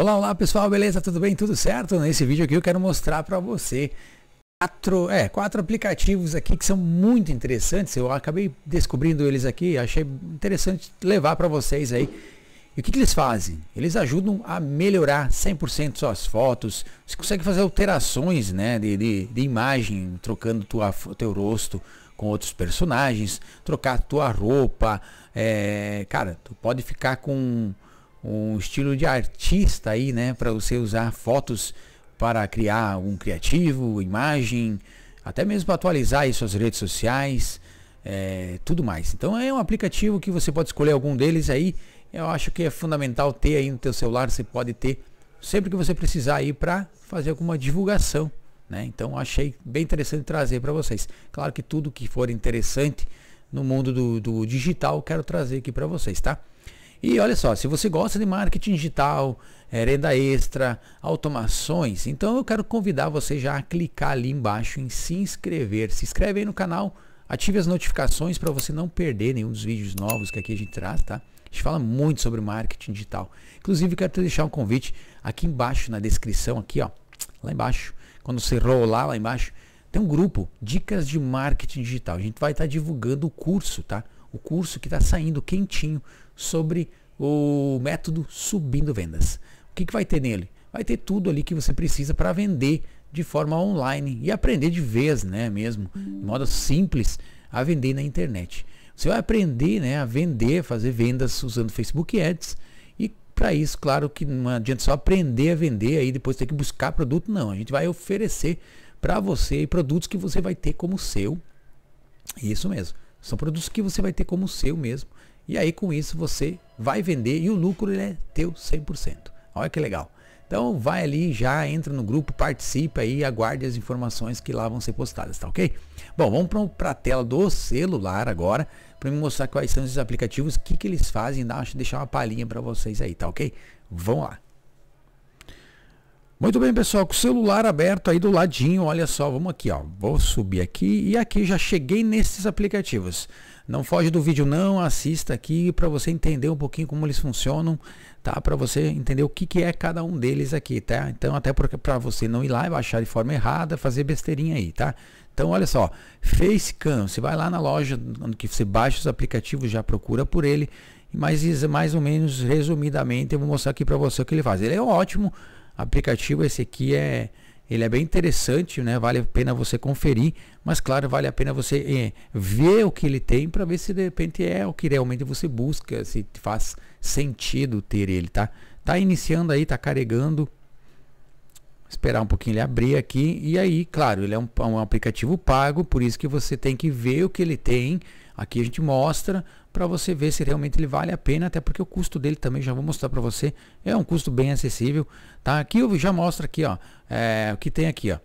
Olá, olá pessoal, beleza? Tudo bem? Tudo certo? Nesse vídeo aqui eu quero mostrar para você quatro, é, quatro aplicativos aqui que são muito interessantes. Eu acabei descobrindo eles aqui, achei interessante levar para vocês aí. E o que, que, eles fazem? Eles ajudam a melhorar 100% suas fotos. Você consegue fazer alterações né, de, de, de imagem, trocando tua, teu rosto com outros personagens, trocar tua roupa. É, cara, tu pode ficar com um estilo de artista aí, né? Para você usar fotos para criar um criativo, imagem, até mesmo atualizar aí suas redes sociais, é, tudo mais. Então é um aplicativo que você pode escolher algum deles aí. Eu acho que é fundamental ter aí no teu celular, você pode ter sempre que você precisar aí para fazer alguma divulgação, né? Então achei bem interessante trazer para vocês. Claro que tudo que for interessante no mundo do, do digital quero trazer aqui para vocês, tá? E olha só, se você gosta de marketing digital, eh, renda extra, automações, então eu quero convidar você já a clicar ali embaixo em se inscrever. Se inscreve aí no canal, ative as notificações para você não perder nenhum dos vídeos novos que aqui a gente traz, tá? A gente fala muito sobre marketing digital. Inclusive, quero te deixar um convite aqui embaixo na descrição, aqui ó, lá embaixo. Quando você rolar lá embaixo, tem um grupo, Dicas de Marketing Digital. A gente vai estar tá divulgando o curso, tá? o curso que está saindo quentinho sobre o método subindo vendas. O que, que vai ter nele? Vai ter tudo ali que você precisa para vender de forma online e aprender de vez, né, mesmo, de modo simples, a vender na internet. Você vai aprender, né, a vender, fazer vendas usando Facebook Ads e para isso, claro que não adianta só aprender a vender aí depois ter que buscar produto, não. A gente vai oferecer para você produtos que você vai ter como seu. Isso mesmo. São produtos que você vai ter como seu mesmo. E aí com isso você vai vender e o lucro ele é teu 100%. Olha que legal. Então vai ali, já entra no grupo, participa aí, aguarde as informações que lá vão ser postadas, tá ok? Bom, vamos para a tela do celular agora, para me mostrar quais são os aplicativos, o que, que eles fazem, deixar uma palhinha para vocês aí, tá ok? Vamos lá. Muito bem, pessoal, com o celular aberto aí do ladinho, olha só, vamos aqui, ó. Vou subir aqui e aqui já cheguei nesses aplicativos. Não foge do vídeo não, assista aqui para você entender um pouquinho como eles funcionam, tá? Para você entender o que, que é cada um deles aqui, tá? Então até porque para você não ir lá e baixar de forma errada, fazer besteirinha aí, tá? Então olha só, Facecam, você vai lá na loja que você baixa os aplicativos, já procura por ele, mas mais ou menos resumidamente eu vou mostrar aqui para você o que ele faz. Ele é ótimo aplicativo esse aqui é ele é bem interessante, né? Vale a pena você conferir, mas claro, vale a pena você é, ver o que ele tem para ver se de repente é o que realmente você busca, se faz sentido ter ele, tá? Tá iniciando aí, tá carregando. Esperar um pouquinho ele abrir aqui e aí, claro, ele é um, é um aplicativo pago, por isso que você tem que ver o que ele tem Aqui a gente mostra para você ver se realmente ele vale a pena, até porque o custo dele também já vou mostrar para você. É um custo bem acessível, tá? Aqui eu já mostro aqui, ó, é, o que tem aqui, ó,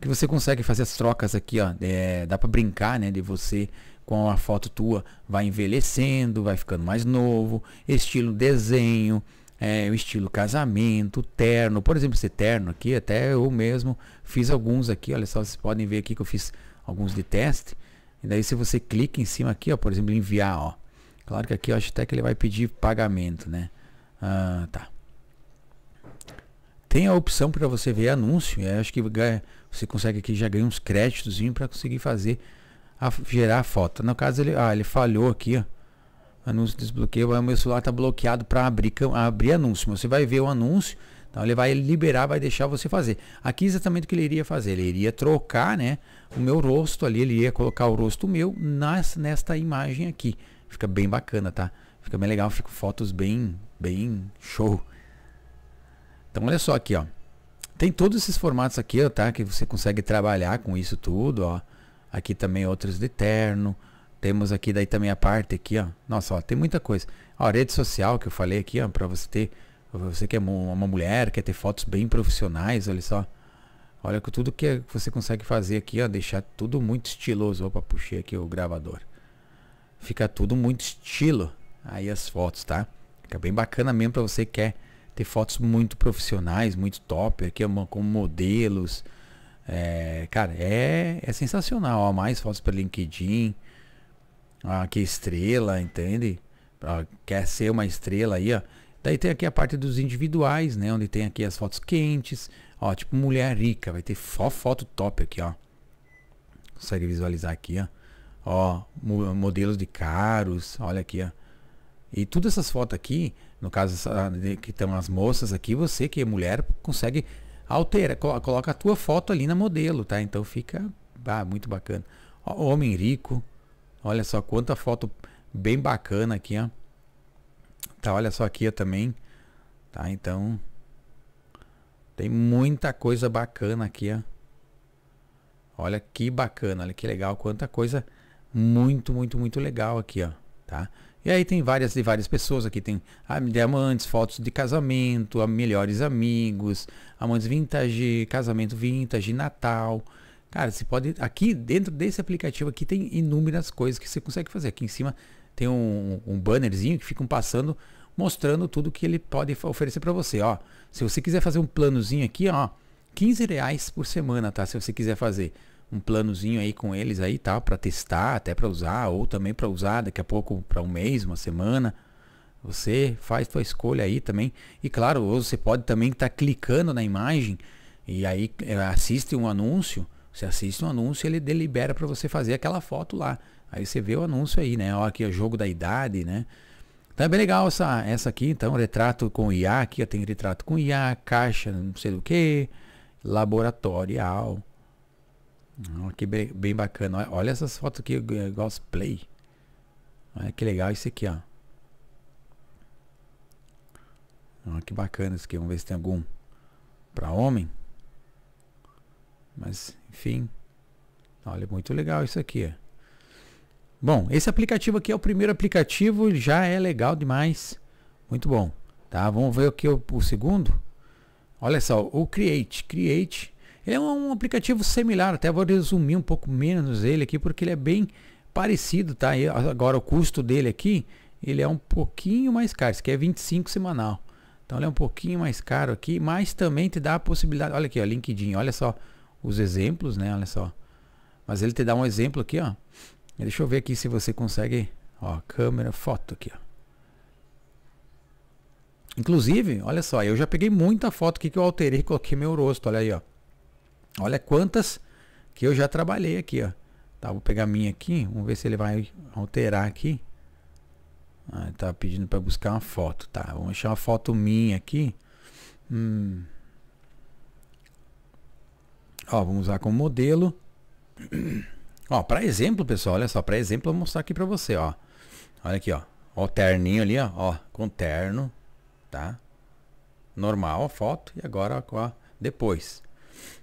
que você consegue fazer as trocas aqui, ó, é, dá para brincar, né, de você com a foto tua vai envelhecendo, vai ficando mais novo, estilo desenho, é, o estilo casamento, terno, por exemplo, esse terno aqui, até eu mesmo fiz alguns aqui, olha só, vocês podem ver aqui que eu fiz alguns de teste, e daí se você clica em cima aqui, ó, por exemplo, enviar, ó. Claro que aqui eu acho até que ele vai pedir pagamento, né? Ah, tá. Tem a opção para você ver anúncio. Eu acho que você consegue aqui já ganhar uns créditos para conseguir fazer a, gerar a foto. No caso ele, ah, ele falhou aqui, ó. Anúncio desbloqueio, meu celular está bloqueado para abrir, abrir anúncio. Você vai ver o anúncio então ele vai liberar, vai deixar você fazer. Aqui exatamente o que ele iria fazer, ele iria trocar, né, o meu rosto ali, ele iria colocar o rosto meu nas, nesta imagem aqui. Fica bem bacana, tá? Fica bem legal, fica fotos bem, bem show. Então olha só aqui, ó. Tem todos esses formatos aqui, ó, tá? Que você consegue trabalhar com isso tudo, ó. Aqui também outros de terno. Temos aqui daí também a parte aqui, ó. Nossa, ó, tem muita coisa. Ó, a rede social que eu falei aqui, ó, para você ter você que é uma mulher, quer ter fotos bem profissionais, olha só. Olha que tudo é, que você consegue fazer aqui, ó, deixar tudo muito estiloso. Opa, puxei aqui o gravador. Fica tudo muito estilo aí as fotos, tá? Fica bem bacana mesmo para você que quer ter fotos muito profissionais, muito top, aqui como modelos. É, cara, é, é sensacional. Ó, mais fotos para LinkedIn. Ó, que estrela, entende? Ó, quer ser uma estrela aí, ó. Daí tem aqui a parte dos individuais, né? Onde tem aqui as fotos quentes. Ó, tipo mulher rica. Vai ter só foto top aqui, ó. Consegue visualizar aqui, ó. Ó, modelos de caros. Olha aqui, ó. E todas essas fotos aqui, no caso que estão as moças aqui, você que é mulher consegue altera, coloca a tua foto ali na modelo, tá? Então fica ah, muito bacana. Ó, homem rico, olha só quanta foto bem bacana aqui, ó. Tá, olha só aqui também. Tá, então. Tem muita coisa bacana aqui, ó. Olha que bacana, olha que legal, quanta coisa muito, muito, muito legal aqui, ó, tá? E aí tem várias e várias pessoas aqui, tem ah, diamantes, fotos de casamento, melhores amigos, amantes vintage, casamento vintage, Natal. Cara, você pode aqui dentro desse aplicativo aqui tem inúmeras coisas que você consegue fazer. Aqui em cima tem um, um bannerzinho que ficam passando mostrando tudo que ele pode oferecer para você. Ó, se você quiser fazer um planozinho aqui, ó, 15 reais por semana, tá? Se você quiser fazer um planozinho aí com eles aí, tá? Para testar, até para usar ou também para usar daqui a pouco para um mês, uma semana. Você faz sua escolha aí também. E claro, você pode também estar tá clicando na imagem e aí é, assiste um anúncio. Você assiste um anúncio, ele delibera para você fazer aquela foto lá. Aí você vê o anúncio aí, né? Ó, aqui é jogo da idade, né? Então é bem legal essa, essa aqui, então, retrato com IA, aqui tem retrato com IA, caixa, não sei do que, laboratorial. Aqui bem, bem bacana. Olha, olha essas fotos aqui, cosplay. Olha que legal isso aqui, ó. Olha que bacana isso aqui. Vamos ver se tem algum para homem. Mas, enfim. Olha, muito legal isso aqui, ó. Bom, esse aplicativo aqui é o primeiro aplicativo, já é legal demais. Muito bom. Tá, vamos ver aqui o, o segundo. Olha só, o Create. Create ele é um aplicativo similar, até vou resumir um pouco menos ele aqui, porque ele é bem parecido, tá? E agora o custo dele aqui, ele é um pouquinho mais caro, isso aqui é 25 semanal. Então ele é um pouquinho mais caro aqui, mas também te dá a possibilidade, olha aqui, ó, LinkedIn, olha só os exemplos, né? Olha só. Mas ele te dá um exemplo aqui, ó. Deixa eu ver aqui se você consegue. Ó, câmera, foto aqui, ó. Inclusive, olha só, eu já peguei muita foto aqui que eu alterei e coloquei meu rosto, olha aí, ó. Olha quantas que eu já trabalhei aqui, ó. Tá, vou pegar a minha aqui, vamos ver se ele vai alterar aqui. Ah, tá pedindo para buscar uma foto, tá? Vamos achar uma foto minha aqui. Hum. Ó, vamos usar como modelo. Ó, para exemplo, pessoal, olha só, para exemplo, eu vou mostrar aqui para você, ó. Olha aqui, ó. Ó o terninho ali, ó, ó, com terno, tá? Normal a foto e agora ó, depois,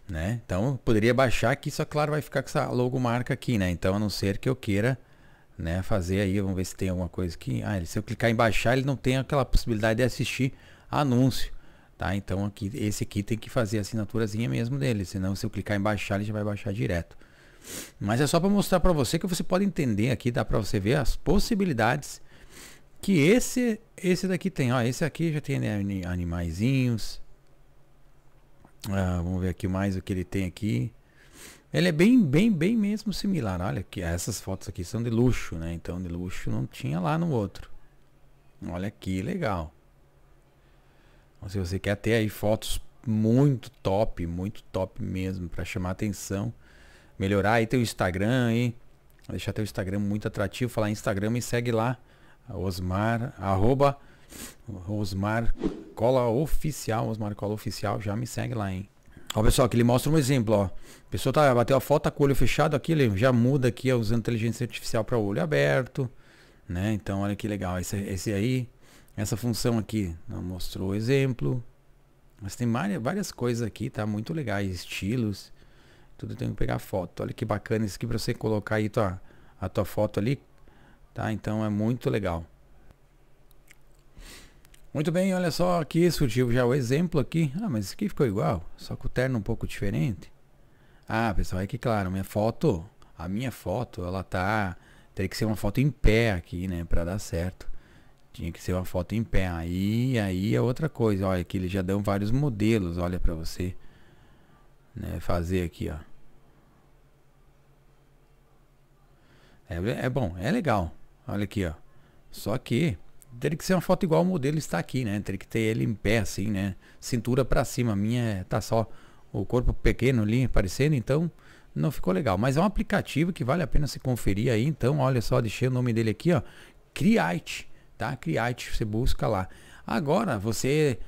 né? Então, poderia baixar aqui, só claro, vai ficar com essa logomarca aqui, né? Então, a não ser que eu queira, né, fazer aí, vamos ver se tem alguma coisa aqui. Ah, se eu clicar em baixar, ele não tem aquela possibilidade de assistir anúncio, tá? Então, aqui esse aqui tem que fazer a assinaturazinha mesmo dele, senão se eu clicar em baixar, ele já vai baixar direto. Mas é só para mostrar para você que você pode entender aqui, dá para você ver as possibilidades que esse esse daqui tem. Ó, esse aqui já tem animaizinhos. Ah, vamos ver aqui mais o que ele tem aqui. Ele é bem, bem, bem mesmo similar. Olha que essas fotos aqui são de luxo, né? Então de luxo não tinha lá no outro. Olha que legal. Então, se você quer ter aí fotos muito top, muito top mesmo para chamar atenção melhorar aí teu Instagram aí. Deixar teu Instagram muito atrativo. Falar Instagram e segue lá. Osmar, arroba Osmar Cola Oficial. Osmar Cola Oficial, já me segue lá, hein? Ó, pessoal, aqui ele mostra um exemplo, ó. A pessoa tá, bateu a foto, tá com o olho fechado aqui, ele já muda aqui, ó, usando inteligência artificial para olho aberto, né? Então, olha que legal. Esse, esse aí, essa função aqui, não mostrou o exemplo. Mas tem várias, várias coisas aqui, tá? Muito legais, estilos. Tudo tem que pegar foto. Olha que bacana isso aqui para você colocar aí tua, a tua foto ali. Tá? Então é muito legal. Muito bem, olha só aqui surgiu já o exemplo aqui. Ah, mas isso aqui ficou igual, só com o terno um pouco diferente. Ah, pessoal, é que claro, minha foto, a minha foto, ela tá, teria que ser uma foto em pé aqui, né, para dar certo. Tinha que ser uma foto em pé. Aí, aí é outra coisa. Olha, aqui eles já dão vários modelos, olha para você né, fazer aqui, ó. É, é bom, é legal. Olha aqui, ó. Só que teria que ser uma foto igual o modelo está aqui, né? Teria que ter ele em pé, assim, né? Cintura para cima. A minha tá só o corpo pequeno ali aparecendo, então não ficou legal. Mas é um aplicativo que vale a pena se conferir aí. Então, olha só, deixei o nome dele aqui, ó. Create, tá? Create, você busca lá. Agora, você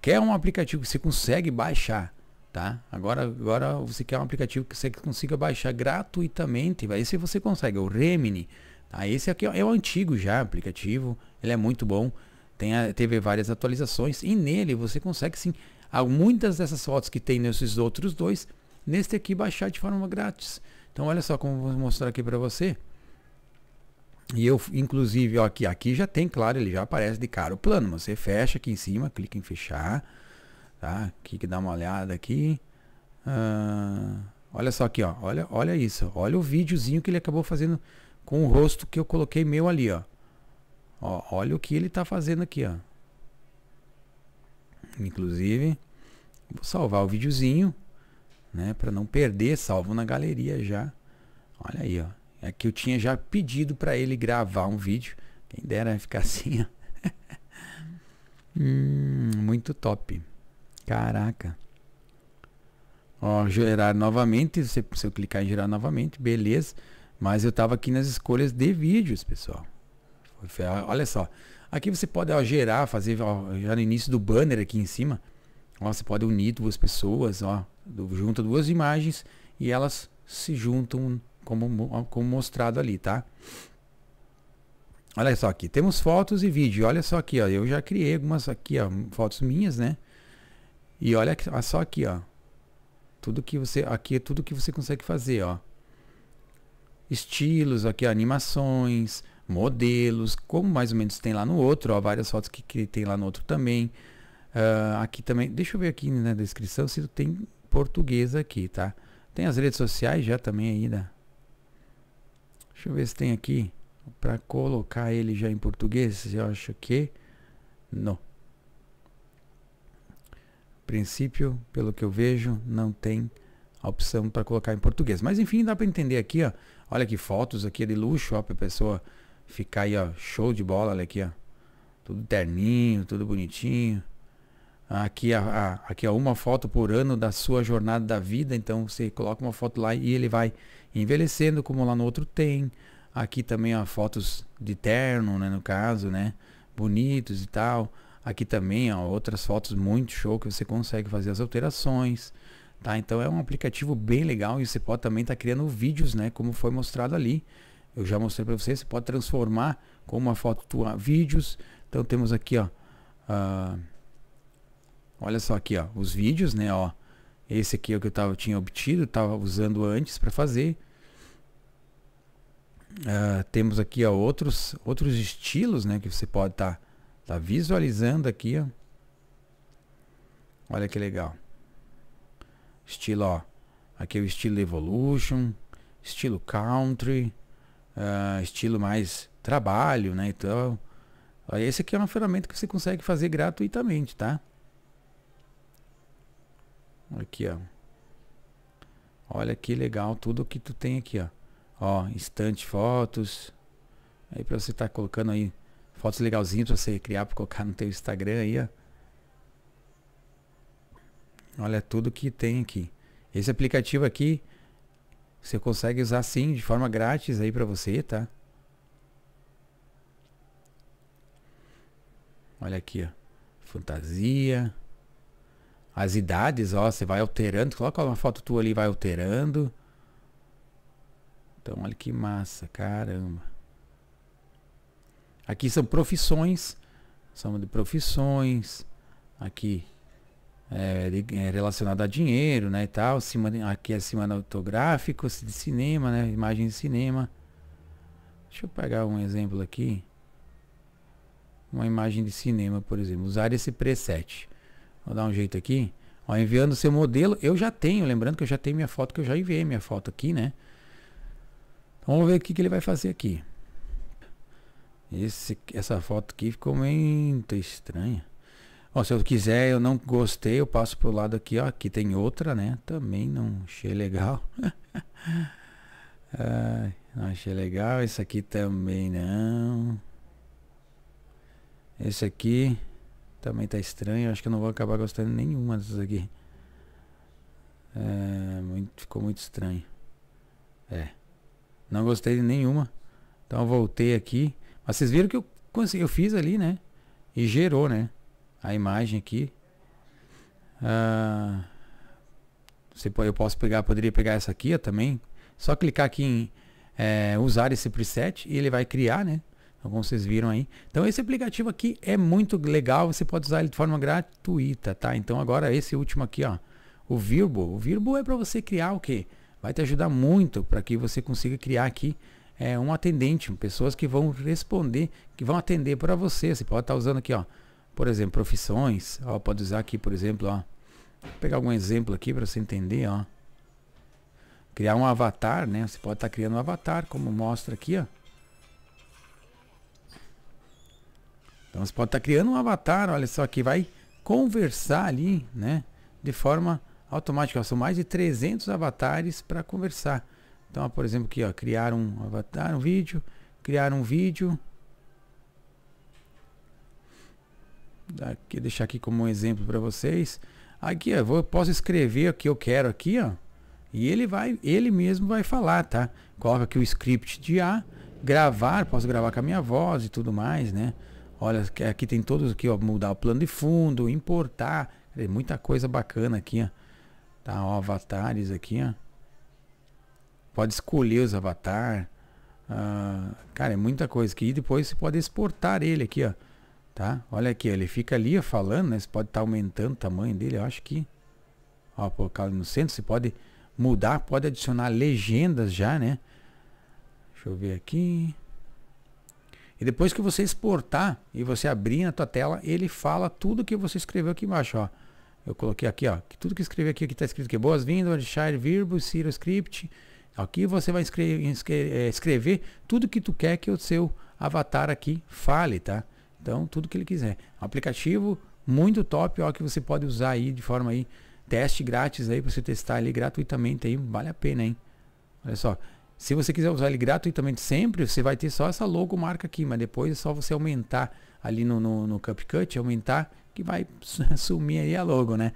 quer um aplicativo que você consegue baixar tá? Agora, agora você quer um aplicativo que você consiga baixar gratuitamente, vai se você consegue, é o Remini. Tá? Esse aqui é, é o antigo já aplicativo, ele é muito bom, tem a, teve várias atualizações e nele você consegue sim, há muitas dessas fotos que tem nesses outros dois, neste aqui baixar de forma grátis. Então olha só como vou mostrar aqui para você. E eu, inclusive, ó, aqui, aqui já tem, claro, ele já aparece de cara o plano. Você fecha aqui em cima, clica em fechar Tá? Aqui que dá uma olhada aqui. Ah, olha só aqui, ó. Olha, olha isso. Olha o videozinho que ele acabou fazendo com o rosto que eu coloquei meu ali, ó. ó olha o que ele tá fazendo aqui, ó. Inclusive, vou salvar o videozinho, né, para não perder, salvo na galeria já. Olha aí, ó. É que eu tinha já pedido para ele gravar um vídeo. Quem dera ficar assim, ó. hum, muito top. Caraca. Ó, gerar novamente. Se, se eu clicar em gerar novamente, beleza. Mas eu tava aqui nas escolhas de vídeos, pessoal. Olha só. Aqui você pode ó, gerar, fazer ó, já no início do banner aqui em cima. Ó, você pode unir duas pessoas, ó, do, junta duas imagens e elas se juntam como, como mostrado ali, tá? Olha só aqui, temos fotos e vídeo. Olha só aqui, ó, eu já criei algumas aqui, ó, fotos minhas, né? E olha, só aqui, ó. Tudo que você, aqui é tudo que você consegue fazer, ó. Estilos, aqui ó, animações, modelos, como mais ou menos tem lá no outro, ó, várias fotos que, que tem lá no outro também. Uh, aqui também, deixa eu ver aqui né, na descrição se tem português aqui, tá? Tem as redes sociais já também ainda. Deixa eu ver se tem aqui para colocar ele já em português. Eu acho que não princípio, pelo que eu vejo, não tem a opção para colocar em português. Mas enfim, dá para entender aqui, ó. Olha que fotos aqui de luxo, ó, para a pessoa ficar aí, ó, show de bola, olha aqui, ó. Tudo terninho, tudo bonitinho. Aqui a, a, aqui a uma foto por ano da sua jornada da vida, então você coloca uma foto lá e ele vai envelhecendo, como lá no outro tem. Aqui também ó, fotos de terno, né, no caso, né, bonitos e tal Aqui também ó outras fotos muito show que você consegue fazer as alterações. Tá? Então é um aplicativo bem legal e você pode também estar tá criando vídeos, né? Como foi mostrado ali. Eu já mostrei para você, você pode transformar com uma foto tua vídeos. Então temos aqui, ó. Uh, olha só aqui, ó, os vídeos, né, ó. Esse aqui é o que eu tava, tinha obtido, estava usando antes para fazer. Uh, temos aqui ó, outros, outros estilos né, que você pode estar tá Tá visualizando aqui, ó. Olha que legal. Estilo, ó. Aqui é o estilo Evolution, estilo Country, uh, estilo mais trabalho, né? Então, ó, esse aqui é uma ferramenta que você consegue fazer gratuitamente, tá? Aqui, ó. Olha que legal tudo que tu tem aqui, ó. Ó, instante fotos. Aí para você estar tá colocando aí fotos legalzinhas pra você criar, pra colocar no teu Instagram aí, ó. Olha tudo que tem aqui. Esse aplicativo aqui, você consegue usar sim, de forma grátis aí pra você, tá? Olha aqui, ó. Fantasia. As idades, ó, você vai alterando. Coloca uma foto tua ali, vai alterando. Então, olha que massa, caramba. Aqui são profissões, são de profissões, aqui é, é relacionado a dinheiro, né, e tal, cima, aqui é cinematográfico, de cinema, né, imagem de cinema. Deixa eu pegar um exemplo aqui. Uma imagem de cinema, por exemplo, usar esse preset. Vou dar um jeito aqui. Ó, enviando seu modelo, eu já tenho, lembrando que eu já tenho minha foto, que eu já enviei minha foto aqui, né? Então, vamos ver o que, que ele vai fazer aqui. Esse, essa foto aqui ficou muito estranha. Ó, se eu quiser, eu não gostei, eu passo pro lado aqui, ó. Aqui tem outra, né? Também não achei legal. não achei legal. Esse aqui também não. Esse aqui também tá estranho. Acho que eu não vou acabar gostando nenhuma dessas aqui. É, muito, ficou muito estranho. É. Não gostei de nenhuma. Então voltei aqui. Mas vocês viram que eu, eu fiz ali, né? E gerou, né? A imagem aqui. Ah, você, eu posso pegar, poderia pegar essa aqui ó, também. Só clicar aqui em é, usar esse preset e ele vai criar, né? Como vocês viram aí. Então esse aplicativo aqui é muito legal, você pode usar ele de forma gratuita, tá? Então agora esse último aqui, ó, o Virbo. O Virbo é para você criar o quê? Vai te ajudar muito para que você consiga criar aqui é, um atendente, pessoas que vão responder, que vão atender para você. Você pode estar tá usando aqui, ó, por exemplo, profissões. Ó, pode usar aqui, por exemplo, ó, vou pegar algum exemplo aqui para você entender, ó. Criar um avatar, né? Você pode estar tá criando um avatar, como mostra aqui, ó. Então você pode estar tá criando um avatar, olha só, que vai conversar ali, né? De forma automática. Ó, são mais de 300 avatares para conversar. Então, por exemplo, aqui, ó, criar um avatar, um vídeo, criar um vídeo. Aqui, deixar aqui como um exemplo para vocês. Aqui, ó, vou, posso escrever o que eu quero aqui, ó. E ele vai, ele mesmo vai falar, tá? Coloca aqui o script de A, gravar, posso gravar com a minha voz e tudo mais, né? Olha, aqui tem todos aqui, ó, mudar o plano de fundo, importar, muita coisa bacana aqui, ó. Tá, ó, avatares aqui, ó pode escolher os avatar. Ah, cara, é muita coisa que depois você pode exportar ele aqui, ó. Tá? Olha aqui, ele fica ali falando, né? Você pode estar tá aumentando o tamanho dele, eu acho que. Ó, colocar no centro, você pode mudar, pode adicionar legendas já, né? Deixa eu ver aqui. E depois que você exportar e você abrir na tua tela, ele fala tudo que você escreveu aqui embaixo, ó. Eu coloquei aqui, ó, que tudo que escreveu aqui, aqui tá escrito que boas-vindas, Shire Virbo, Ciro Script, Aqui você vai escrever, é, escrever tudo que tu quer que o seu avatar aqui fale, tá? Então, tudo que ele quiser. Um aplicativo muito top, ó, que você pode usar aí de forma aí, teste grátis aí, para você testar ele gratuitamente aí, vale a pena, hein? Olha só, se você quiser usar ele gratuitamente sempre, você vai ter só essa logo marca aqui, mas depois é só você aumentar ali no, no, no aumentar, que vai sumir aí a logo, né?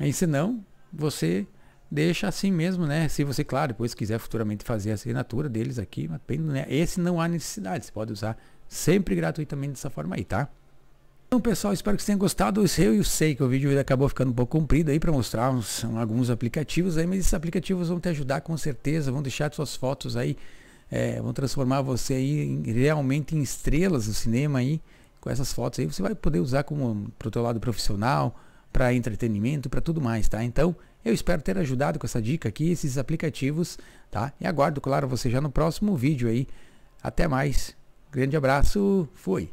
Aí senão você deixa assim mesmo, né? Se você, claro, depois quiser futuramente fazer a assinatura deles aqui, mas né? esse não há necessidade, você pode usar sempre gratuitamente dessa forma aí, tá? Então pessoal, espero que vocês tenham gostado. Eu sei que o vídeo acabou ficando um pouco comprido aí para mostrar uns, alguns aplicativos aí, mas esses aplicativos vão te ajudar com certeza, vão deixar suas fotos aí, é, vão transformar você aí em, realmente em estrelas do cinema aí. Com essas fotos aí você vai poder usar como pro teu lado profissional, para entretenimento, para tudo mais, tá? Então, eu espero ter ajudado com essa dica aqui, esses aplicativos, tá? E aguardo, claro, você já no próximo vídeo aí. Até mais. Grande abraço. Fui.